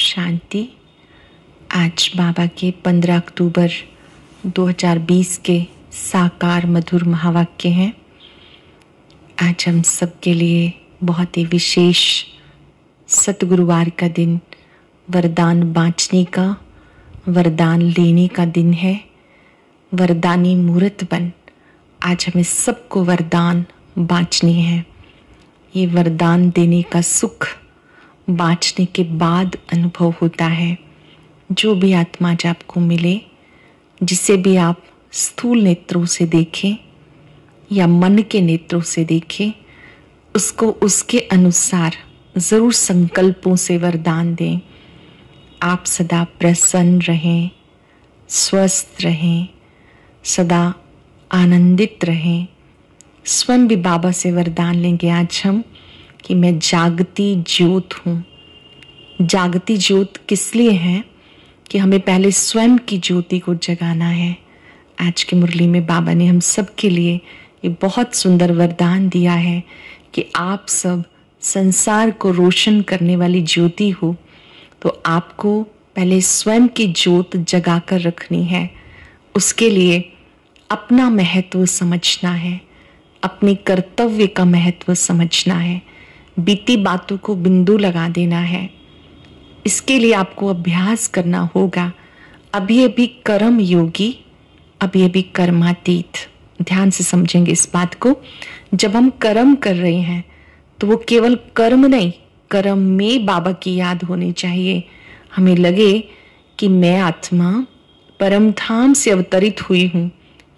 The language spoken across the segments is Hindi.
शांति आज बाबा के 15 अक्टूबर 2020 के साकार मधुर महावाक्य हैं आज हम सबके लिए बहुत ही विशेष सतगुरुवार का दिन वरदान बांटने का वरदान लेने का दिन है वरदानी मूर्त बन आज हमें सबको वरदान बांटनी है ये वरदान देने का सुख बाँचने के बाद अनुभव होता है जो भी आत्मा आत्माज आपको मिले जिसे भी आप स्थूल नेत्रों से देखें या मन के नेत्रों से देखें उसको उसके अनुसार ज़रूर संकल्पों से वरदान दें आप सदा प्रसन्न रहें स्वस्थ रहें सदा आनंदित रहें स्वयं भी बाबा से वरदान लेंगे आज हम कि मैं जागती ज्योत हूँ जागती ज्योत किस लिए है कि हमें पहले स्वयं की ज्योति को जगाना है आज के मुरली में बाबा ने हम सब के लिए ये बहुत सुंदर वरदान दिया है कि आप सब संसार को रोशन करने वाली ज्योति हो तो आपको पहले स्वयं की ज्योत जगा कर रखनी है उसके लिए अपना महत्व समझना है अपने कर्तव्य का महत्व समझना है बीती बातों को बिंदु लगा देना है इसके लिए आपको अभ्यास करना होगा अभी अभी कर्म योगी अभी अभी कर्मातीत ध्यान से समझेंगे इस बात को जब हम कर्म कर रहे हैं तो वो केवल कर्म नहीं कर्म में बाबा की याद होनी चाहिए हमें लगे कि मैं आत्मा परम धाम से अवतरित हुई हूँ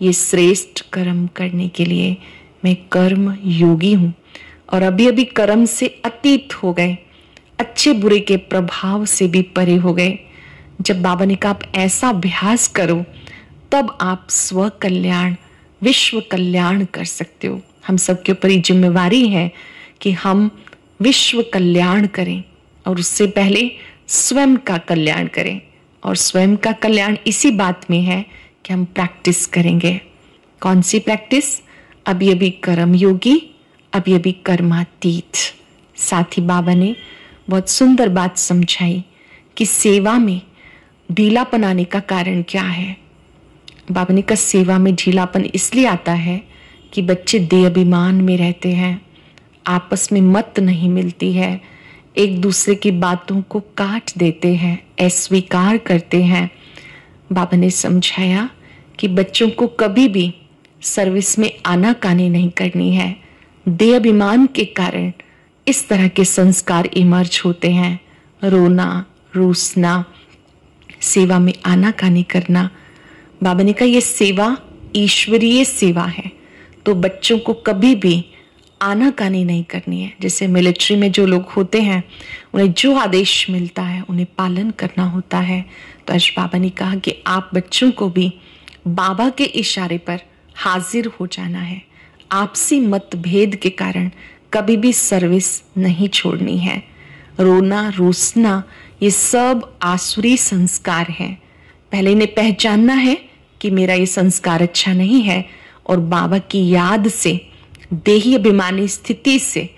ये श्रेष्ठ कर्म करने के लिए मैं कर्म योगी हूँ और अभी अभी कर्म से अतीत हो गए अच्छे बुरे के प्रभाव से भी परे हो गए जब बाबा ने कहा आप ऐसा अभ्यास करो तब आप स्व कल्याण विश्व कल्याण कर सकते हो हम सबके ऊपर ये जिम्मेवारी है कि हम विश्व कल्याण करें और उससे पहले स्वयं का कल्याण करें और स्वयं का कल्याण इसी बात में है कि हम प्रैक्टिस करेंगे कौन सी प्रैक्टिस अभी अभी कर्म योगी अभी अभी कर्मातीत साथ ही बाबा ने बहुत सुंदर बात समझाई कि सेवा में ढीलापन आने का कारण क्या है बाबा ने कहा सेवा में ढीलापन इसलिए आता है कि बच्चे दे अभिमान में रहते हैं आपस में मत नहीं मिलती है एक दूसरे की बातों को काट देते हैं अस्वीकार करते हैं बाबा ने समझाया कि बच्चों को कभी भी सर्विस में आना कानी नहीं करनी है देहाभिमान के कारण इस तरह के संस्कार इमर्ज होते हैं रोना रूसना सेवा में आना कानी करना बाबा ने कहा यह सेवा ईश्वरीय सेवा है तो बच्चों को कभी भी आना कानी नहीं करनी है जैसे मिलिट्री में जो लोग होते हैं उन्हें जो आदेश मिलता है उन्हें पालन करना होता है तो आज बाबा ने कहा कि आप बच्चों को भी बाबा के इशारे पर हाजिर हो जाना है आपसी मतभेद के कारण कभी भी सर्विस नहीं छोड़नी है रोना रोसना ये सब आसुरी संस्कार हैं पहले इन्हें पहचानना है कि मेरा ये संस्कार अच्छा नहीं है और बाबा की याद से देही अभिमानी स्थिति से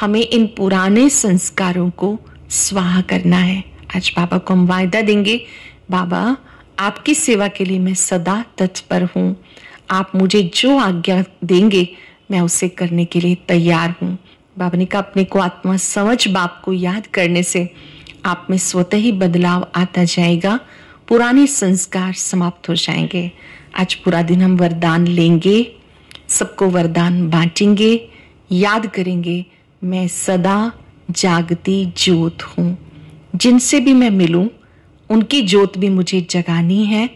हमें इन पुराने संस्कारों को स्वाहा करना है आज बाबा को हम वायदा देंगे बाबा आपकी सेवा के लिए मैं सदा तत्पर हूँ आप मुझे जो आज्ञा देंगे मैं उसे करने के लिए तैयार हूँ बाबा ने कहा अपने को आत्मा समझ बाप को याद करने से आप में स्वतः ही बदलाव आता जाएगा पुराने संस्कार समाप्त हो जाएंगे आज पूरा दिन हम वरदान लेंगे सबको वरदान बांटेंगे याद करेंगे मैं सदा जागती ज्योत हूँ जिनसे भी मैं मिलूं उनकी ज्योत भी मुझे जगानी है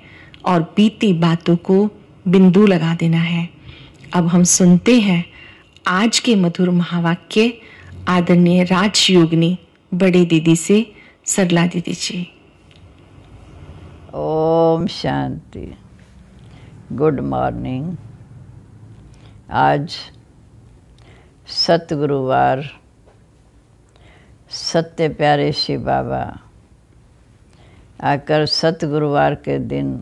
और बीती बातों को बिंदु लगा देना है अब हम सुनते हैं आज के मधुर महावाक्य आदरणीय राजयोगिनी बड़े दीदी से सरला दीदी जी ओम शांति गुड मॉर्निंग आज सतगुरुवार सत्य प्यारे शिव बाबा आकर सतगुरुवार के दिन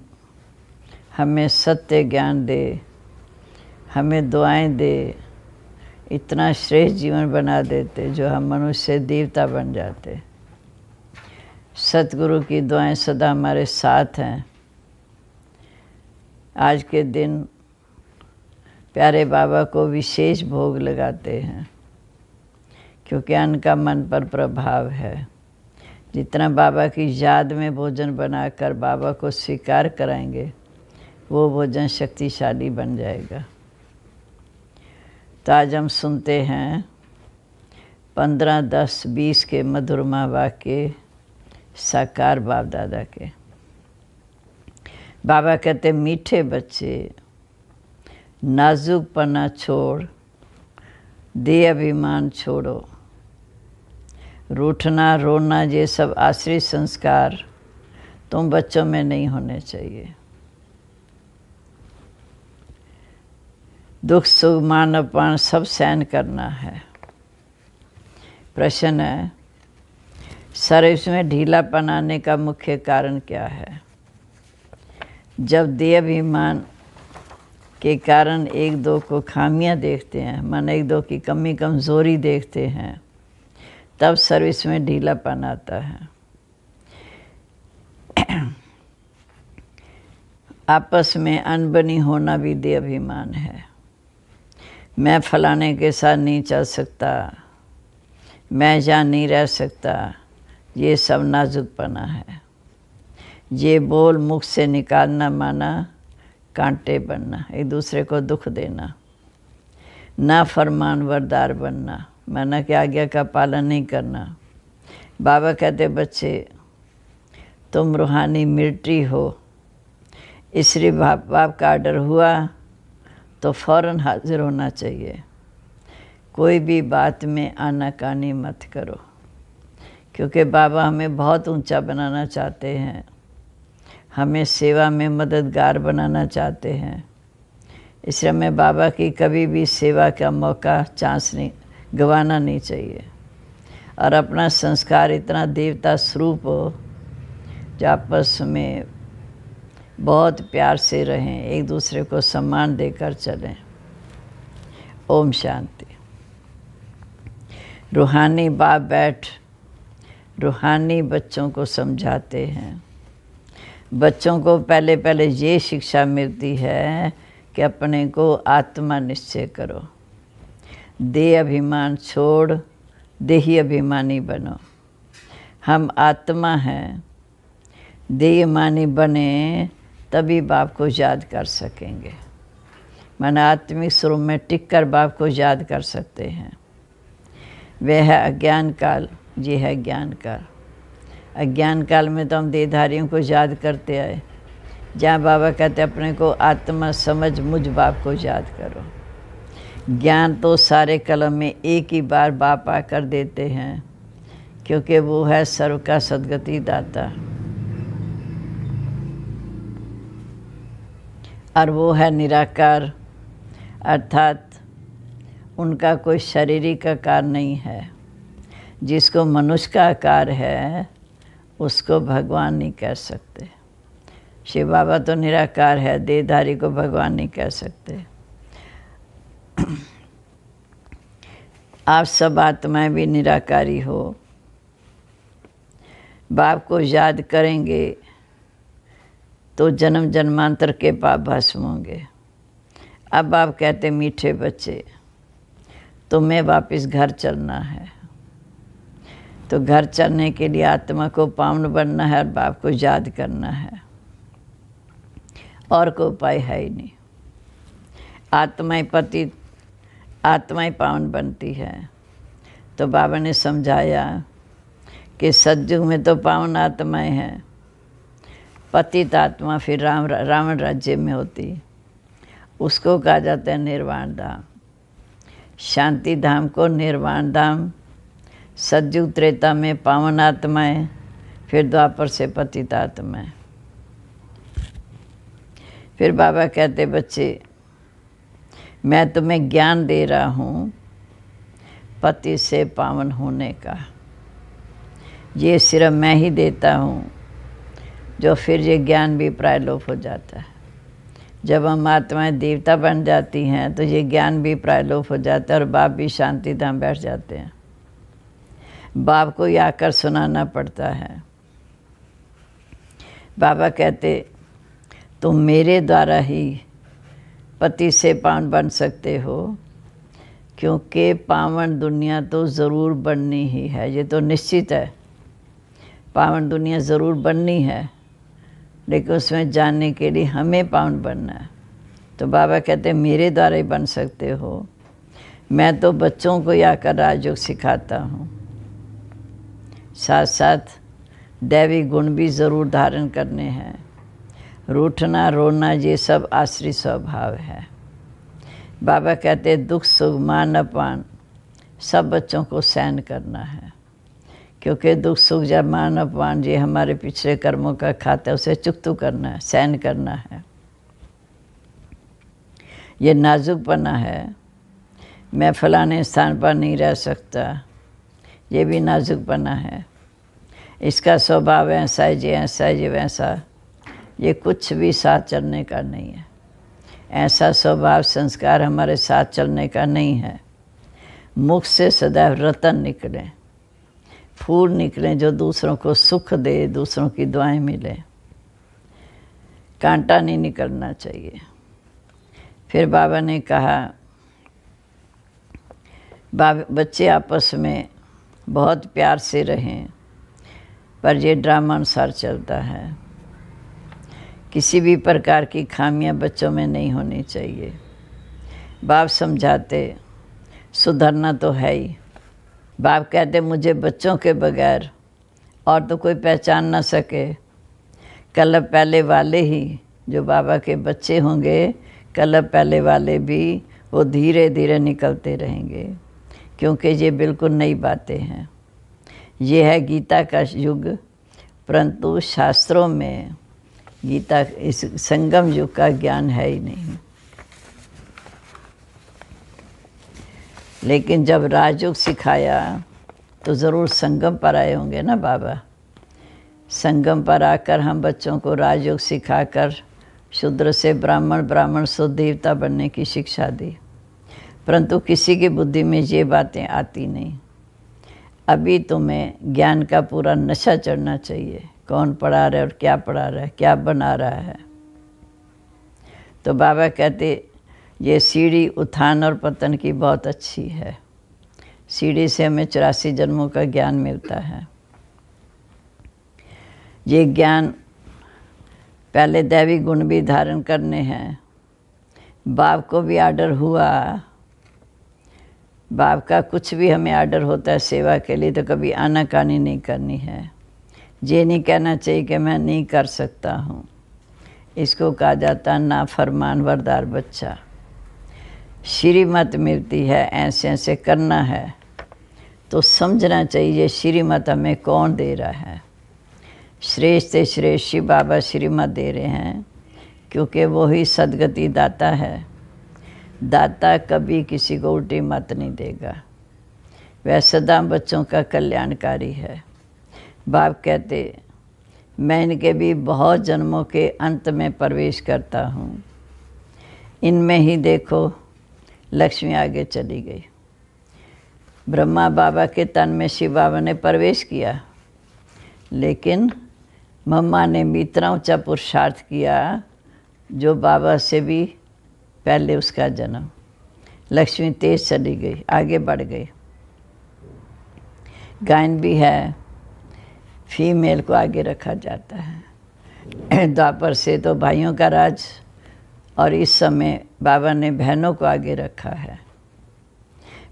हमें सत्य ज्ञान दे हमें दुआएं दे इतना श्रेष्ठ जीवन बना देते जो हम मनुष्य देवता बन जाते सतगुरु की दुआएं सदा हमारे साथ हैं आज के दिन प्यारे बाबा को विशेष भोग लगाते हैं क्योंकि अन्न का मन पर प्रभाव है जितना बाबा की याद में भोजन बनाकर बाबा को स्वीकार कराएंगे वो भोजन शक्तिशाली बन जाएगा तो आज हम सुनते हैं पंद्रह दस बीस के मधुर मधुरमा वाक्य साकार बाप दादा के बाबा कहते मीठे बच्चे नाजुक पना छोड़ दे अभिमान छोड़ो रूठना रोना ये सब आश्री संस्कार तुम बच्चों में नहीं होने चाहिए दुख सुख मान अपमान सब सहन करना है प्रश्न है सर इसमें ढीला बनाने का मुख्य कारण क्या है जब देहाभिमान के कारण एक दो को खामियां देखते हैं मन एक दो की कमी कमज़ोरी देखते हैं तब सर्विस में ढीलापन आता है आपस में अनबनी होना भी देहाभिमान है मैं फलाने के साथ नहीं चल सकता मैं जहाँ नहीं रह सकता ये सब नाजुकपना है ये बोल मुख से निकालना माना कांटे बनना एक दूसरे को दुख देना ना फरमान वरदार बनना माना कि आज्ञा का पालन नहीं करना बाबा कहते बच्चे तुम रूहानी मिलिट्री हो इसलिए बाप बाप का आर्डर हुआ तो फ़ौर हाज़िर होना चाहिए कोई भी बात में आनाकानी मत करो क्योंकि बाबा हमें बहुत ऊंचा बनाना चाहते हैं हमें सेवा में मददगार बनाना चाहते हैं इसलिए हमें बाबा की कभी भी सेवा का मौका चांस नहीं गंवाना नहीं चाहिए और अपना संस्कार इतना देवता स्वरूप हो जो आपस में बहुत प्यार से रहें एक दूसरे को सम्मान देकर चलें ओम शांति रूहानी बाप बैठ रूहानी बच्चों को समझाते हैं बच्चों को पहले पहले ये शिक्षा मिलती है कि अपने को आत्मा निश्चय करो दे अभिमान छोड़ देही अभिमानी बनो हम आत्मा हैं देह मानी बने तभी बाप को याद कर सकेंगे मन आत्मिक स्वरूप में टिक कर बाप को याद कर सकते हैं वह है अज्ञान काल ये है ज्ञान काल अज्ञान काल में तो हम देहधारियों को याद करते आए जहाँ बाबा कहते अपने को आत्मा समझ मुझ बाप को याद करो ज्ञान तो सारे कलम में एक ही बार बाप आकर देते हैं क्योंकि वो है सर्व का सदगति दाता और वो है निराकार अर्थात उनका कोई शारीरिक आकार नहीं है जिसको मनुष्य का आकार है उसको भगवान नहीं कह सकते शिव बाबा तो निराकार है देहधारी को भगवान नहीं कह सकते आप सब आत्माएं भी निराकारी हो बाप को याद करेंगे तो जन्म जन्मांतर के पाप भस्म होंगे अब आप कहते मीठे बच्चे तुम्हें वापस घर चलना है तो घर चलने के लिए आत्मा को पावन बनना है और बाप को याद करना है और कोई उपाय है ही नहीं आत्मा पति आत्मा पावन बनती है तो बाबा ने समझाया कि सज्जू में तो पावन आत्माएं हैं पतित आत्मा फिर राम रावण राज्य में होती उसको कहा जाता है निर्वाण धाम शांति धाम को निर्वाण धाम सज्जु त्रेता में पावन आत्मा है फिर द्वापर से पतित आत्मा है फिर बाबा कहते बच्चे मैं तुम्हें ज्ञान दे रहा हूँ पति से पावन होने का ये सिर्फ मैं ही देता हूँ जो फिर ये ज्ञान भी प्रायलोप हो जाता है जब हम आत्माएं देवता बन जाती हैं तो ये ज्ञान भी प्रायलोप हो जाता है और बाप भी शांति धाम बैठ जाते हैं बाप को ही आकर सुनाना पड़ता है बाबा कहते तुम मेरे द्वारा ही पति से पावन बन सकते हो क्योंकि पावन दुनिया तो ज़रूर बननी ही है ये तो निश्चित है पावन दुनिया ज़रूर बननी है लेकिन उसमें जानने के लिए हमें पाउंड बनना है तो बाबा कहते मेरे द्वारा ही बन सकते हो मैं तो बच्चों को ही आकर राजयोग सिखाता हूँ साथ साथ दैवी गुण भी ज़रूर धारण करने हैं रूठना रोना ये सब आश्री स्वभाव है बाबा कहते दुख सुख मान अपान सब बच्चों को सहन करना है क्योंकि दुख सुख जब मान अपमान जी हमारे पिछले कर्मों का खाता है उसे चुकतू तो करना है सहन करना है ये नाजुक बना है मैं फलाने स्थान पर नहीं रह सकता ये भी नाजुक बना है इसका स्वभाव ऐसा है जी ऐसा है जी वैसा ये कुछ भी साथ चलने का नहीं है ऐसा स्वभाव संस्कार हमारे साथ चलने का नहीं है मुख से सदैव रतन निकलें फूल निकलें जो दूसरों को सुख दे दूसरों की दुआएं मिले कांटा नहीं निकलना चाहिए फिर बाबा ने कहा बच्चे आपस में बहुत प्यार से रहें पर ये ड्रामा अनुसार चलता है किसी भी प्रकार की खामियां बच्चों में नहीं होनी चाहिए बाप समझाते सुधरना तो है ही बाप कहते मुझे बच्चों के बगैर और तो कोई पहचान ना सके कलब पहले वाले ही जो बाबा के बच्चे होंगे कलब पहले वाले भी वो धीरे धीरे निकलते रहेंगे क्योंकि ये बिल्कुल नई बातें हैं ये है गीता का युग परंतु शास्त्रों में गीता इस संगम युग का ज्ञान है ही नहीं लेकिन जब राजयोग सिखाया तो ज़रूर संगम पर आए होंगे ना बाबा संगम पर आकर हम बच्चों को राजयोग सिखाकर शूद्र से ब्राह्मण ब्राह्मण से देवता बनने की शिक्षा दी परंतु किसी की बुद्धि में ये बातें आती नहीं अभी तुम्हें ज्ञान का पूरा नशा चढ़ना चाहिए कौन पढ़ा रहा है और क्या पढ़ा रहा है क्या बना रहा है तो बाबा कहते ये सीढ़ी उत्थान और पतन की बहुत अच्छी है सीढ़ी से हमें चौरासी जन्मों का ज्ञान मिलता है ये ज्ञान पहले दैवी गुण भी धारण करने हैं बाप को भी आर्डर हुआ बाप का कुछ भी हमें आर्डर होता है सेवा के लिए तो कभी आनाकानी नहीं करनी है ये नहीं कहना चाहिए कि मैं नहीं कर सकता हूँ इसको कहा जाता ना फरमान वरदार बच्चा श्रीमत मिलती है ऐसे ऐसे करना है तो समझना चाहिए श्रीमत हमें कौन दे रहा है श्रेष्ठ श्रेष्ठ शिव बाबा श्रीमत दे रहे हैं क्योंकि वो ही सदगति दाता है दाता कभी किसी को उल्टी मत नहीं देगा वह सदा बच्चों का कल्याणकारी है बाप कहते मैं इनके भी बहुत जन्मों के अंत में प्रवेश करता हूँ इनमें ही देखो लक्ष्मी आगे चली गई ब्रह्मा बाबा के तन में शिव बाबा ने प्रवेश किया लेकिन मम्मा ने मित्रा ऊँचा पुरुषार्थ किया जो बाबा से भी पहले उसका जन्म लक्ष्मी तेज चली गई आगे बढ़ गई गायन भी है फीमेल को आगे रखा जाता है द्वापर से तो भाइयों का राज और इस समय बाबा ने बहनों को आगे रखा है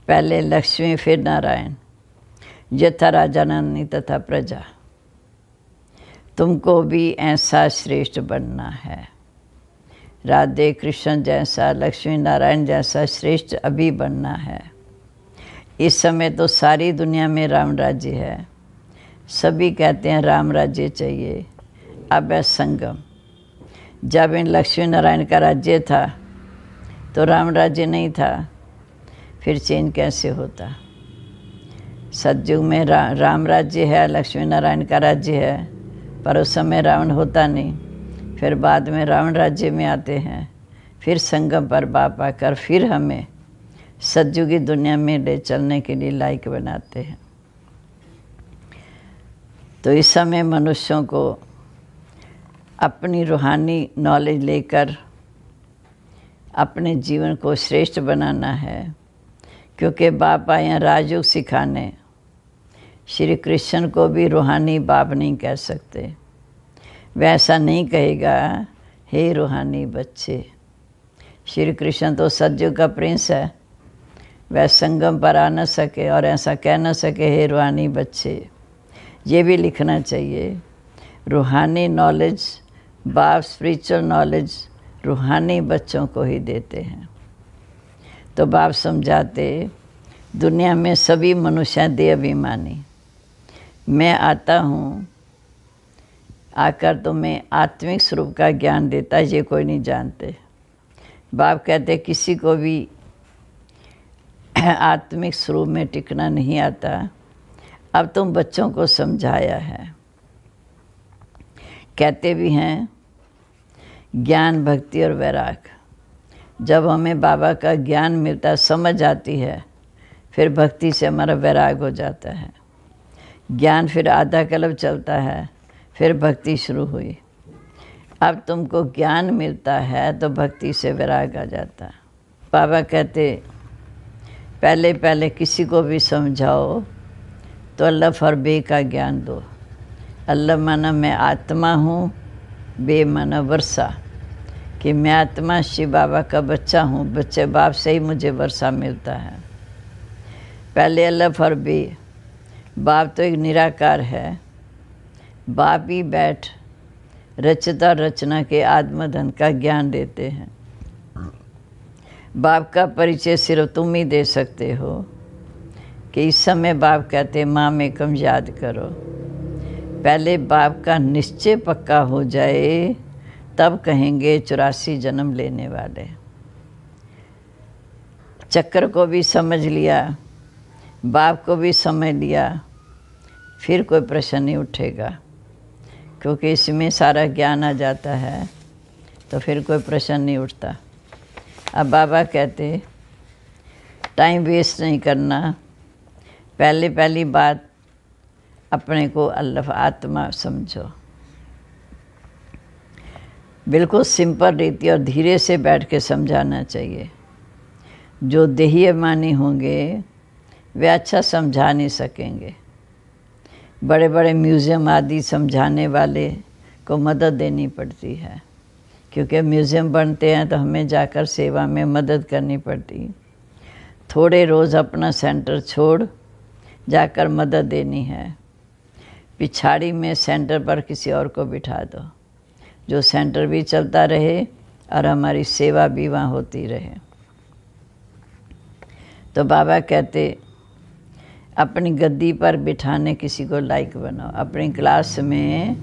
पहले लक्ष्मी फिर नारायण राजा राजानंदी तथा प्रजा तुमको भी ऐसा श्रेष्ठ बनना है राधे कृष्ण जैसा लक्ष्मी नारायण जैसा श्रेष्ठ अभी बनना है इस समय तो सारी दुनिया में राम राज्य है सभी कहते हैं राम राज्य चाहिए अब है संगम जब इन लक्ष्मी नारायण का राज्य था तो राम राज्य नहीं था फिर चेंज कैसे होता सतयुग में रा, राम राज्य है लक्ष्मी नारायण का राज्य है पर उस समय रावण होता नहीं फिर बाद में रावण राज्य में आते हैं फिर संगम पर बाप आकर फिर हमें सतयुगी दुनिया में ले चलने के लिए लायक बनाते हैं तो इस समय मनुष्यों को अपनी रूहानी नॉलेज लेकर अपने जीवन को श्रेष्ठ बनाना है क्योंकि बाप आया राजयोग सिखाने श्री कृष्ण को भी रूहानी बाप नहीं कह सकते वैसा नहीं कहेगा हे रूहानी बच्चे श्री कृष्ण तो सदयुग का प्रिंस है वह संगम पर आ न सके और ऐसा कह न सके हे रूहानी बच्चे ये भी लिखना चाहिए रूहानी नॉलेज बाप स्पिरिचुअल नॉलेज रूहानी बच्चों को ही देते हैं तो बाप समझाते दुनिया में सभी मनुष्य दे अभिमानी मैं आता हूँ आकर तुम्हें तो आत्मिक स्वरूप का ज्ञान देता है ये कोई नहीं जानते बाप कहते किसी को भी आत्मिक स्वरूप में टिकना नहीं आता अब तुम बच्चों को समझाया है कहते भी हैं ज्ञान भक्ति और वैराग जब हमें बाबा का ज्ञान मिलता समझ आती है फिर भक्ति से हमारा वैराग हो जाता है ज्ञान फिर आधा कलब चलता है फिर भक्ति शुरू हुई अब तुमको ज्ञान मिलता है तो भक्ति से वैराग आ जाता है बाबा कहते पहले पहले किसी को भी समझाओ तो अल्लाह फरबे का ज्ञान दो अल्लाह माना मैं आत्मा हूँ बेमाना वर्षा कि मैं आत्मा शिव बाबा का बच्चा हूँ बच्चे बाप से ही मुझे वर्षा मिलता है पहले अल्लाह और बे बाप तो एक निराकार है बाप ही बैठ रचता रचना के आत्मधन का ज्ञान देते हैं बाप का परिचय सिर्फ तुम ही दे सकते हो कि इस समय बाप कहते माँ में कम याद करो पहले बाप का निश्चय पक्का हो जाए तब कहेंगे चौरासी जन्म लेने वाले चक्कर को भी समझ लिया बाप को भी समझ लिया फिर कोई प्रश्न नहीं उठेगा क्योंकि इसमें सारा ज्ञान आ जाता है तो फिर कोई प्रश्न नहीं उठता अब बाबा कहते टाइम वेस्ट नहीं करना पहले पहली बात अपने को अल्लाह आत्मा समझो बिल्कुल सिंपल रीति और धीरे से बैठ के समझाना चाहिए जो मानी होंगे वे अच्छा समझा नहीं सकेंगे बड़े बड़े म्यूज़ियम आदि समझाने वाले को मदद देनी पड़ती है क्योंकि म्यूज़ियम बनते हैं तो हमें जाकर सेवा में मदद करनी पड़ती थोड़े रोज़ अपना सेंटर छोड़ जाकर मदद देनी है पिछाड़ी में सेंटर पर किसी और को बिठा दो जो सेंटर भी चलता रहे और हमारी सेवा भी वहाँ होती रहे तो बाबा कहते अपनी गद्दी पर बिठाने किसी को लायक बनाओ अपनी क्लास में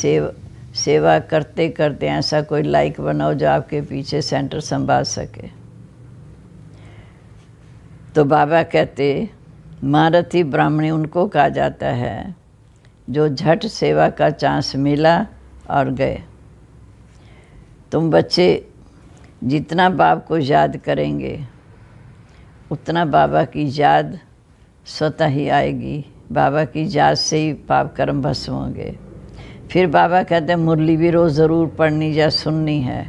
सेव सेवा करते करते ऐसा कोई लायक बनाओ जो आपके पीछे सेंटर संभाल सके तो बाबा कहते महारथी ब्राह्मणी उनको कहा जाता है जो झट सेवा का चांस मिला और गए तुम बच्चे जितना बाप को याद करेंगे उतना बाबा की याद स्वतः ही आएगी बाबा की याद से ही पाप कर्म भस्म होंगे फिर बाबा कहते हैं मुरली भी रोज़ ज़रूर पढ़नी या सुननी है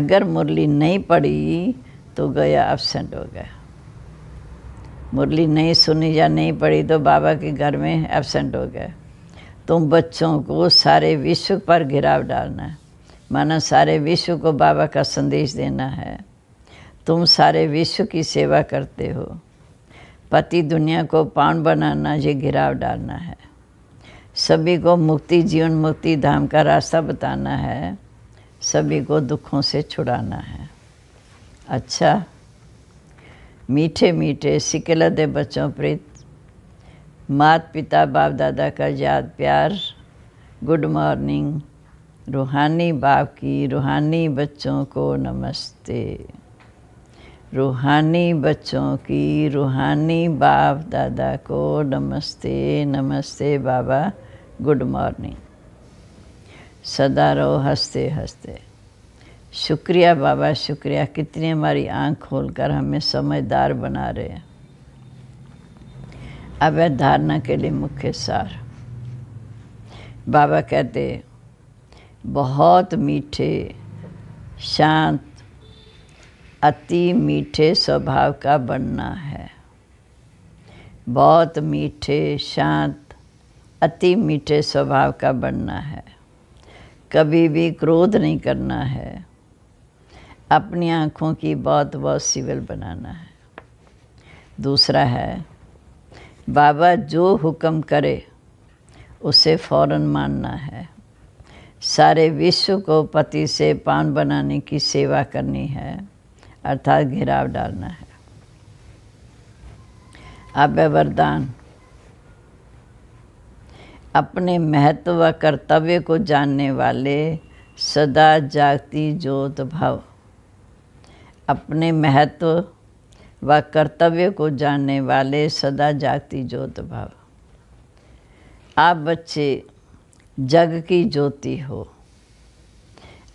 अगर मुरली नहीं पढ़ी तो गया एबसेंट हो गया मुरली नहीं सुनी या नहीं पड़ी तो बाबा के घर में एबसेंट हो गए तुम बच्चों को सारे विश्व पर घिराव डालना है माना सारे विश्व को बाबा का संदेश देना है तुम सारे विश्व की सेवा करते हो पति दुनिया को पान बनाना ये घिराव डालना है सभी को मुक्ति जीवन मुक्ति धाम का रास्ता बताना है सभी को दुखों से छुड़ाना है अच्छा मीठे मीठे सिकलत है बच्चों प्रीत मात पिता बाप दादा का याद प्यार गुड मॉर्निंग रूहानी बाप की रूहानी बच्चों को नमस्ते रूहानी बच्चों की रूहानी बाप दादा को नमस्ते नमस्ते बाबा गुड मॉर्निंग सदा रहो हंसते हंसते शुक्रिया बाबा शुक्रिया कितनी हमारी आंख खोलकर हमें समझदार बना रहे हैं अवैध धारणा के लिए मुख्य सार बाबा कहते बहुत मीठे शांत अति मीठे स्वभाव का बनना है बहुत मीठे शांत अति मीठे स्वभाव का बनना है कभी भी क्रोध नहीं करना है अपनी आँखों की बहुत बहुत सिविल बनाना है दूसरा है बाबा जो हुक्म करे उसे फ़ौर मानना है सारे विश्व को पति से पान बनाने की सेवा करनी है अर्थात घिराव डालना है अब वरदान अपने महत्व व कर्तव्य को जानने वाले सदा जागती ज्योत भाव अपने महत्व व कर्तव्य को जानने वाले सदा जागती ज्योत भाव आप बच्चे जग की ज्योति हो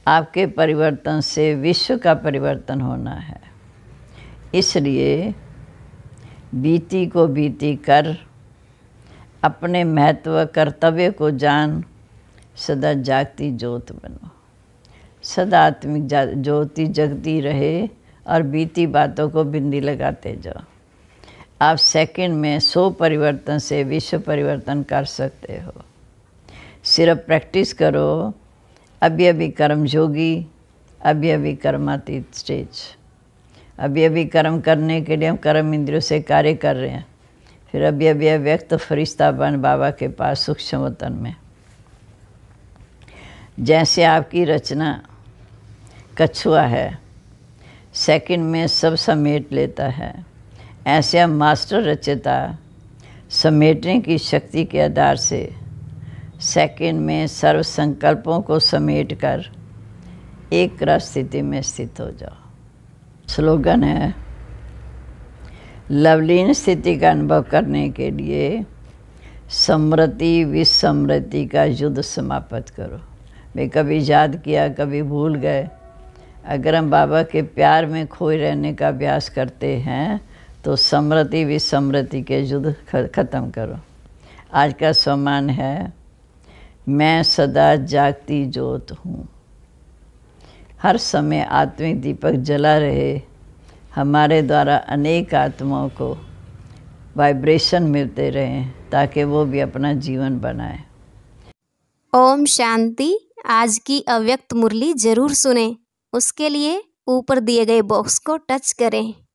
आपके परिवर्तन से विश्व का परिवर्तन होना है इसलिए बीती को बीती कर अपने महत्व कर्तव्य को जान सदा जागती ज्योत बनो आत्मिक ज्योति जगती रहे और बीती बातों को बिंदी लगाते जाओ आप सेकंड में सो परिवर्तन से विश्व परिवर्तन कर सकते हो सिर्फ प्रैक्टिस करो अभी अभी कर्म जोगी अभी अभी कर्मातीत स्टेज अभी अभी कर्म करने के लिए हम कर्म इंद्रियों से कार्य कर रहे हैं फिर अभी अभी अव्यक्त फरिश्ता बन बाबा के पास सूक्ष्म वतन में जैसे आपकी रचना कछुआ है सेकंड में सब समेट लेता है ऐसे मास्टर रचिता समेटने की शक्ति के आधार से सेकंड में सर्व संकल्पों को समेट कर एक रस स्थिति में स्थित हो जाओ स्लोगन है लवलीन स्थिति का अनुभव करने के लिए समृति विस्मृति का युद्ध समाप्त करो मैं कभी याद किया कभी भूल गए अगर हम बाबा के प्यार में खोए रहने का अभ्यास करते हैं तो समृति विसमृति के युद्ध ख़त्म करो आज का सम्मान है मैं सदा जागती जोत हूँ हर समय आत्मिक दीपक जला रहे हमारे द्वारा अनेक आत्माओं को वाइब्रेशन मिलते रहें ताकि वो भी अपना जीवन बनाए ओम शांति आज की अव्यक्त मुरली जरूर सुने उसके लिए ऊपर दिए गए बॉक्स को टच करें